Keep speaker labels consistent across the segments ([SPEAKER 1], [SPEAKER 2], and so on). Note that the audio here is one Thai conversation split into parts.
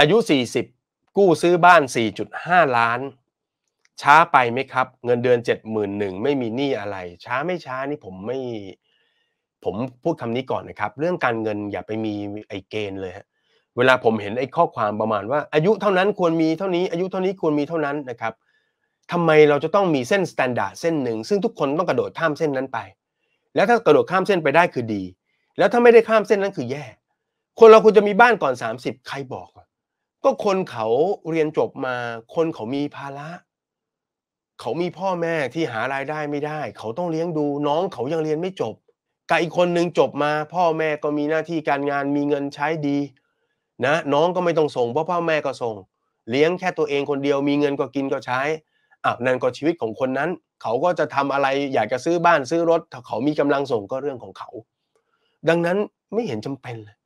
[SPEAKER 1] อายุ 40 กู้ซื้อบ้าน 4.5 ล้าน ช้าไปไหมครับ เงินเดือน71,000ไม่มีหนี้อะไร ช้าไม่ช้านี่ผมไม่ ผมพูดคำนี้ก่อนนะครับเรื่องการเงินอย่าไปมีไอเกณฑ์เลยฮะเวลาผมเห็นไอ้ข้อความประมาณว่า อายุเท่านั้นควรมีเท่านี้อายุเท่านี้ควรมีเท่านั้นนะครับทำไมเราจะต้องมีเส้นสแตนดาร์ดเส้นหนึ่งซึ่งทุกคนต้องกระโดดข้ามเส้นนั้นไป แล้วถ้ากระโดดข้ามเส้นไปได้คือดี แล้วถ้าไม่ได้ข้ามเส้นนั้นคือแย่คนเราควรจะมีบ้านก่อน 30 ใครบอกก็คนเขาเรียนจบมา คนเขามีภาระ เขามีพ่อแม่ที่หารายได้ไม่ได้ เขาต้องเลี้ยงดู น้องเขายังเรียนไม่จบกับอีกคนหนึ่งจบมา พ่อแม่ก็มีหน้าที่การงานมีเงินใช้ดี นะ น้องก็ไม่ต้องส่งเพราะพ่อแม่ก็ส่ง เลี้ยงแค่ตัวเองคนเดียว มีเงินก็กินก็ใช้อ่ะนั่นก็ชีวิตของคนนั้นเขาก็จะทำอะไรอยากจะซื้อบ้านซื้อรถถ้าเขามีกำลังส่งก็เรื่องของเขาดังนั้นไม่เห็นจำเป็นเลย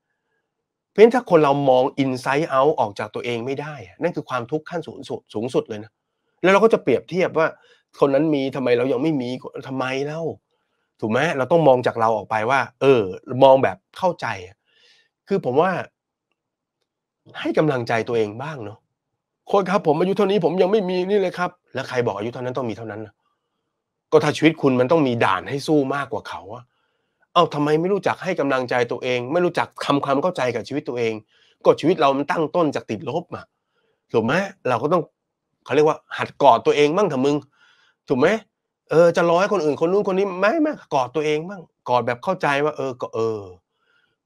[SPEAKER 1] เพราะฉะนั้นถ้าคนเรามองอินไซต์เอาออกจากตัวเองไม่ได้ นั่นคือความทุกข์ขั้นสูงสุดสูงสุดเลยนะ แล้วเราก็จะเปรียบเทียบว่า คนนั้นมีทำไมเรายังไม่มีทำไมเล่าถูกไหมเราต้องมองจากเราออกไปว่า เออ มองแบบเข้าใจ คือผมว่า ให้กำลังใจตัวเองบ้างเนาะโค้ครับ ผมอายุเท่านี้ผมยังไม่มีนี่เลยครับ แล้วใครบอกอายุเท่านั้นต้องมีเท่านั้นนะก็ถ้าชีวิตคุณมันต้องมีด่านให้สู้มากกว่าเขาอะเอ้าทำไมไม่รู้จักให้กำลังใจตัวเอง ไม่รู้จักทำความเข้าใจกับชีวิตตัวเองก็ชีวิตเรามันตั้งต้นจากติดลบมาถูกไหมเราก็ต้องเขาเรียกว่า หัดกอดตัวเองบ้างเถอะมึงถูกไหมเออจะร้อยคนอื่นคนนู้นคนนี้ไม่ไม่กอดตัวเองบ้างกอดแบบเข้าใจว่า เออก็เออ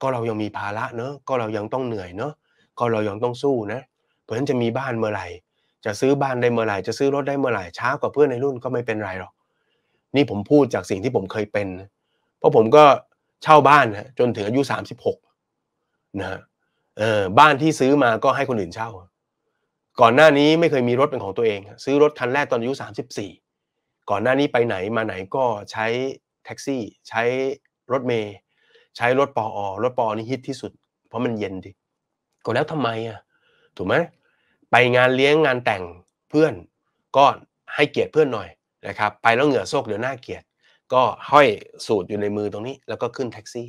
[SPEAKER 1] ก็เรายังมีภาระเนอะก็เรายังต้องเหนื่อยเนอะก็เรายังต้องสู้นะ เพราะฉะนั้นจะมีบ้านเมื่อไหร่ จะซื้อบ้านได้เมื่อไหร่ จะซื้อรถได้เมื่อไหร่ช้ากว่าเพื่อนในรุ่นก็ไม่เป็นไรหรอกนี่ผมพูดจากสิ่งที่ผมเคยเป็นเพราะผมก็เช่าบ้านนะจนถึงอายุสสามหกนะฮะเออบ้านที่ซื้อมาก็ให้คนอื่นเช่า ก่อนหน้านี้ไม่เคยมีรถเป็นของตัวเอง ซื้อรถคันแรกตอนอายุสสสามิบี่ก่อนหน้านี้ไปไหนมาไหนก็ใช้แท็กซี่ ใช้รถเมย์ใช้รถปออรถปอนี่ฮิตที่สุด เพราะมันเย็นดิก็แล้วทำไมอ่ะถูกไหมไปงานเลี้ยงงานแต่งเพื่อนก็ให้เกียรติเพื่อนหน่อยนะครับ ไปแล้วเหงื่อโซกเดี๋ยวหน้าเกียรติก็ห้อยสูตรอยู่ในมือตรงนี้ แล้วก็ขึ้นแท็กซี่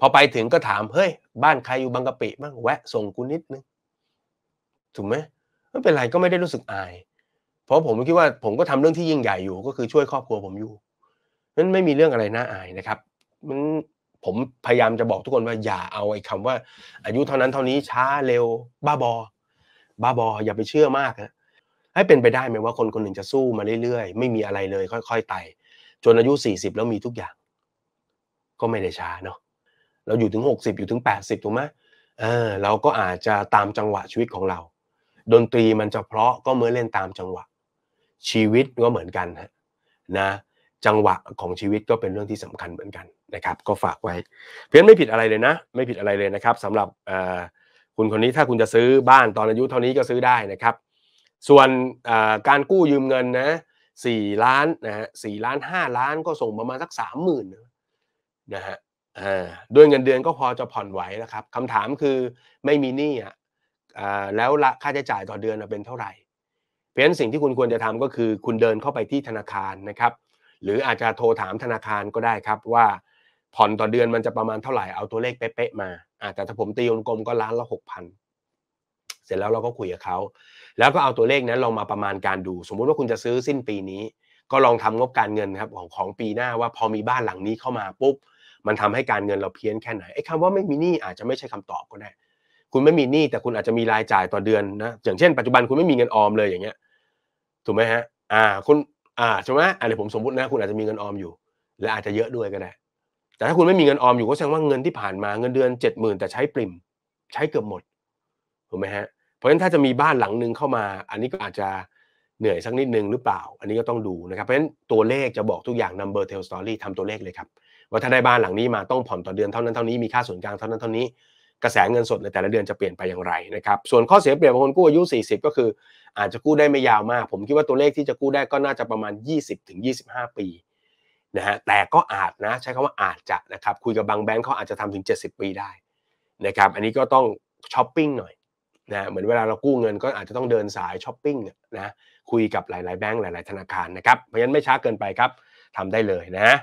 [SPEAKER 1] พอไปถึงก็ถามเฮ้ย บ้านใครอยู่บางกะปิบ้างแวะส่งกูนิดนึง ถูกไหมไม่เป็นไรก็ไม่ได้รู้สึกอาย เพราะผมคิดว่า ผมก็ทำเรื่องที่ยิ่งใหญ่อยู่ ก็คือช่วย ครอบครัวผมอยู่นั้นไม่มีเรื่องอะไรน่าอายนะครับมันผมพยายามจะบอกทุกคนว่าอย่าเอาไอ้คาว่า อายุเท่านั้นเท่านี้ช้าเร็ว บ้าบอ บ้าบอ อย่าไปเชื่อมากนะให้เป็นไปได้ไหมว่าคนคนหนึ่งจะสู้มาเรื่อยๆไม่มีอะไรเลย ค่อยๆไต่จนอายุ 40 แล้วมีทุกอย่าง ก็ไม่ได้ช้าเนาะเราอยู่ถึง 60 อยู่ถึง 80ถูกไหมเออเราก็อาจจะตามจังหวะชีวิตของเรา ดนตรีมันจะเพราะก็เมื่อเล่นตามจังหวะชีวิตก็เหมือนกันฮะนะ จังหวะของชีวิตก็เป็นเรื่องที่สำคัญเหมือนกันนะครับ ก็ฝากไว้ เพียงไม่ผิดอะไรเลยนะ ไม่ผิดอะไรเลยนะครับ สำหรับคุณคนนี้ถ้าคุณจะซื้อบ้านตอนอายุเท่านี้ก็ซื้อได้นะครับ ส่วนการกู้ยืมเงินนะสี่ล้านนะฮะสี่ล้านห้าล้านก็ส่งประมาณสักสามหมื่นนะฮะอ่าด้วยเงินเดือนก็พอจะผ่อนไหวแล้วครับคำถามคือไม่มีหนี้อ่ะแล้วละค่าใช้จ่ายต่อเดือนเป็นเท่าไหร่ เพราะฉะนั้นสิ่งที่คุณควรจะทำก็คือ คุณเดินเข้าไปที่ธนาคารนะครับ หรืออาจจะโทรถามธนาคารก็ได้ครับ ว่าผ่อนต่อเดือนมันจะประมาณเท่าไหร่เอาตัวเลขเป๊ะๆมา อาจจะถ้าผมตีวงกลมก็ล้านละหกพันเสร็จแล้วเราก็คุยกับเขา แล้วก็เอาตัวเลขนั้นลองมาประมาณการดู สมมุติว่าคุณจะซื้อสิ้นปีนี้ ก็ลองทำงบการเงินครับของของปีหน้าว่าพอมีบ้านหลังนี้เข้ามาปุ๊บ มันทำให้การเงินเราเพี้ยนแค่ไหนไอ้คำว่าไม่มีหนี้อาจจะไม่ใช่คำตอบก็ได้ คุณไม่มีหนี้แต่คุณอาจจะมีรายจ่ายต่อเดือนนะ อย่างเช่น ปัจจุบันคุณไม่มีเงินออมเลยอย่างเงี้ย ถูกไหมฮะ อ่า คุณ อ่าใช่ไหมอะไรผมสมมตินะ คุณอาจจะมีเงินออมอยู่ และอาจจะเยอะด้วยก็ได้ แต่ถ้าคุณไม่มีเงินออมอยู่ก็แสดงว่าเงินที่ผ่านมาเงินเดือนหมื่นแต่ใช้ปริมใช้เกือบหมดถูกไหมฮะเพราะฉะนั้นถ้าจะมีบ้านหลังหนึ่งเข้ามา อันนี้ก็อาจจะเหนื่อยสักนิดนึงหรือเปล่า อันนี้ก็ต้องดูนะครับ เพราะฉะนั้นตัวเลขจะบอกทุกอย่าง number tell story ทำตัวเลขเลยครับว่าถ้าได้บ้านหลังนี้มาต้องผ่อนต่อเดือนเท่านั้นเท่านี้มีค่าส่วนกลางเท่านั้นเท่านี้กระแสเงินสดในแต่ละเดือนจะเปลี่ยนไปอย่างไรนะครับส่วนข้อเสียเปรียบของคนกู้อายุ40ก็คืออาจจะกู้ได้ไม่ยาวมาก ผมคิดว่าตัวเลขที่จะกู้ได้ก็น่าจะประมาณ 20-25 ปีนะฮะแต่ก็อาจนะใช้คำว่าอาจจะนะครับคุยกับบางแบงค์เขาอาจจะทำถึง70 ปีได้นะครับอันนี้ก็ต้องช้อปปิ้งหน่อยนะเหมือนเวลาเรากู้เงินก็อาจจะต้องเดินสายช้อปปิ้งนะคุยกับหลายๆแบงก์หลาย ๆธนาคารนะครับเพราะฉะนั้นไม่ช้าเกินไปครับทำได้เลยนะ